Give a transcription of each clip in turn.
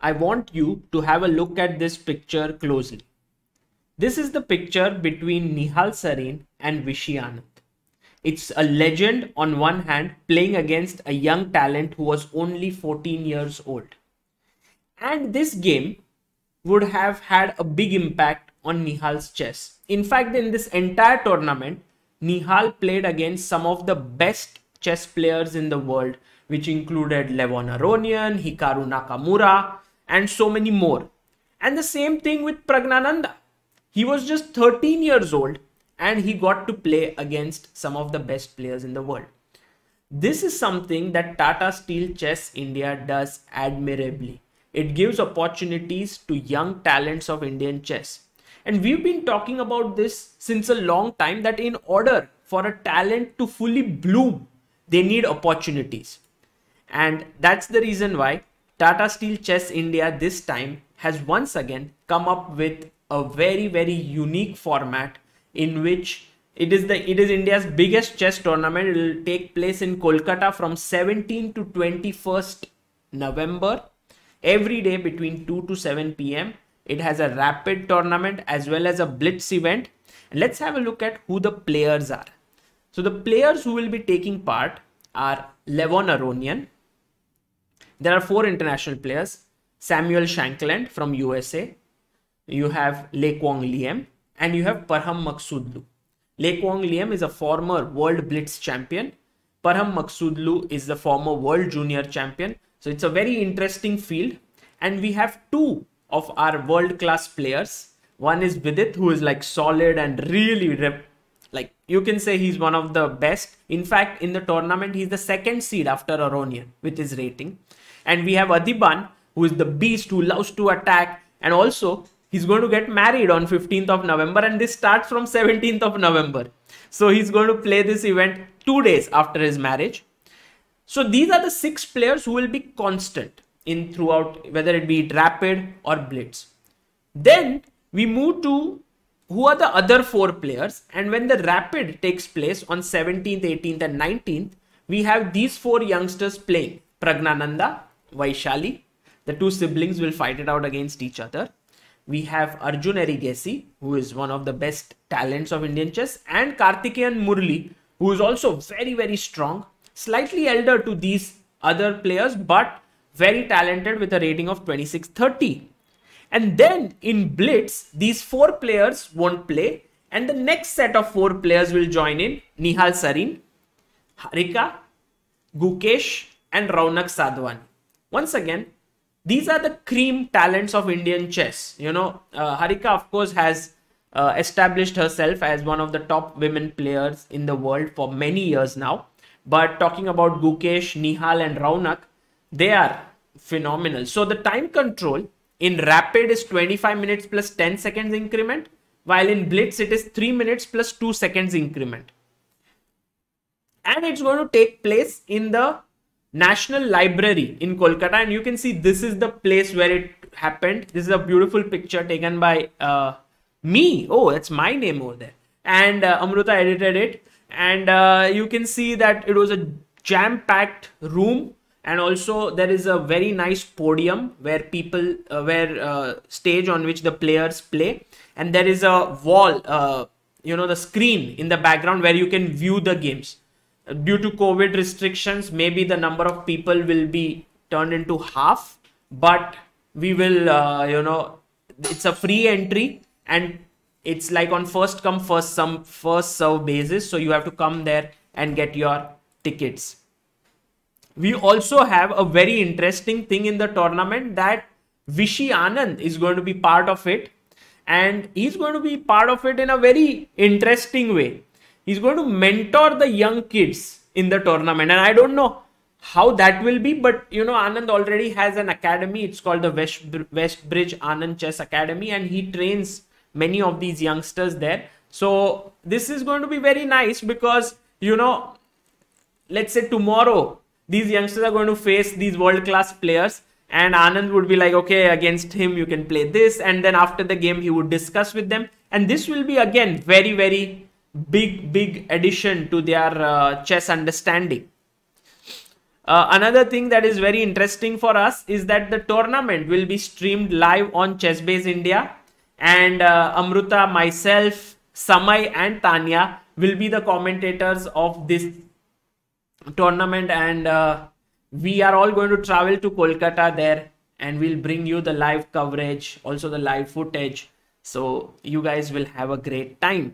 I want you to have a look at this picture closely. This is the picture between Nihal Sarin and Vishy Anand. It's a legend on one hand playing against a young talent who was only 14 years old. And this game would have had a big impact on Nihal's chess. In fact, in this entire tournament, Nihal played against some of the best chess players in the world, which included Levon Aronian, Hikaru Nakamura, and so many more. And the same thing with Pragnananda. He was just 13 years old and he got to play against some of the best players in the world. This is something that Tata Steel Chess India does admirably. It gives opportunities to young talents of Indian chess. And we've been talking about this since a long time that in order for a talent to fully bloom, they need opportunities. And that's the reason why Tata Steel Chess India this time has once again come up with a very very unique format in which it is the it is India's biggest chess tournament. It will take place in Kolkata from 17 to 21st November every day between 2 to 7 p.m. It has a rapid tournament as well as a blitz event. And let's have a look at who the players are. So the players who will be taking part are Levon Aronian, there are four international players. Samuel Shankland from USA. You have Lei Kwong Liam and you have Parham Maksudlu. Lei Kwong Liam is a former world blitz champion. Parham Maksudlu is the former world junior champion. So it's a very interesting field. And we have two of our world class players. One is Vidit, who is like solid and really like you can say he's one of the best. In fact, in the tournament, he's the second seed after Aronian with his rating. And we have Adiban, who is the beast who loves to attack. And also, he's going to get married on 15th of November. And this starts from 17th of November. So he's going to play this event two days after his marriage. So these are the six players who will be constant in throughout, whether it be rapid or blitz. Then we move to who are the other four players. And when the rapid takes place on 17th, 18th and 19th, we have these four youngsters playing Pragnananda, Vaishali. The two siblings will fight it out against each other. We have Arjun Erigesi, who is one of the best talents of Indian chess, and Karthikeyan Murli, who is also very, very strong, slightly elder to these other players, but very talented with a rating of 2630. And then in Blitz, these four players won't play, and the next set of four players will join in Nihal Sarin, Harika, Gukesh, and Raunak Sadwani. Once again, these are the cream talents of Indian chess. You know, uh, Harika, of course, has uh, established herself as one of the top women players in the world for many years now. But talking about Gukesh, Nihal, and Raunak, they are phenomenal. So the time control in rapid is 25 minutes plus 10 seconds increment, while in blitz it is 3 minutes plus 2 seconds increment. And it's going to take place in the National Library in Kolkata. And you can see this is the place where it happened. This is a beautiful picture taken by uh, me. Oh, that's my name over there. And uh, Amruta edited it. And uh, you can see that it was a jam-packed room. And also there is a very nice podium where people, uh, where uh, stage on which the players play. And there is a wall, uh, you know, the screen in the background where you can view the games due to COVID restrictions, maybe the number of people will be turned into half, but we will, uh, you know, it's a free entry and it's like on first come, first some first serve basis. So you have to come there and get your tickets. We also have a very interesting thing in the tournament that Vishy Anand is going to be part of it and he's going to be part of it in a very interesting way He's going to mentor the young kids in the tournament. And I don't know how that will be, but you know, Anand already has an academy. It's called the West, Westbridge Anand Chess Academy, and he trains many of these youngsters there. So this is going to be very nice because you know, let's say tomorrow these youngsters are going to face these world class players and Anand would be like, okay, against him you can play this, and then after the game he would discuss with them, and this will be again very very big big addition to their uh, chess understanding uh, another thing that is very interesting for us is that the tournament will be streamed live on chessbase india and uh, amruta myself samai and tanya will be the commentators of this tournament and uh, we are all going to travel to kolkata there and we'll bring you the live coverage also the live footage so you guys will have a great time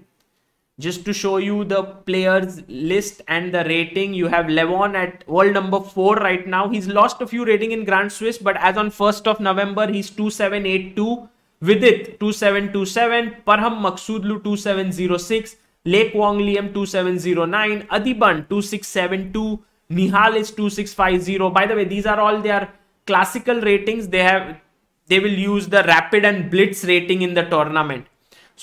just to show you the players list and the rating you have Levon at world number 4 right now he's lost a few rating in Grand Swiss but as on 1st of November he's 2782 Vidit 2727 Parham Maksudlu 2706 Lake Wong Liam 2709 Adiban 2672 Nihal is 2650 by the way these are all their classical ratings they have they will use the rapid and blitz rating in the tournament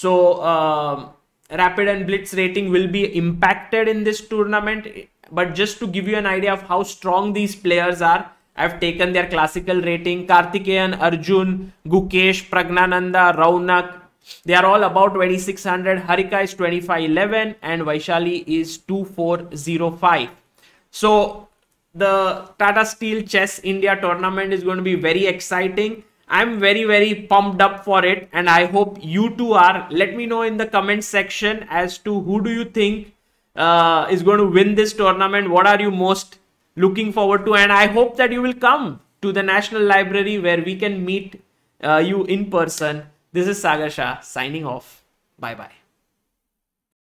so uh, rapid and blitz rating will be impacted in this tournament but just to give you an idea of how strong these players are i've taken their classical rating kartikeyan arjun gukesh pragnananda raunak they are all about 2600 harika is 2511 and vaishali is 2405 so the tata steel chess india tournament is going to be very exciting I'm very, very pumped up for it. And I hope you too are. Let me know in the comment section as to who do you think uh, is going to win this tournament. What are you most looking forward to? And I hope that you will come to the National Library where we can meet uh, you in person. This is Sagar Shah signing off. Bye bye.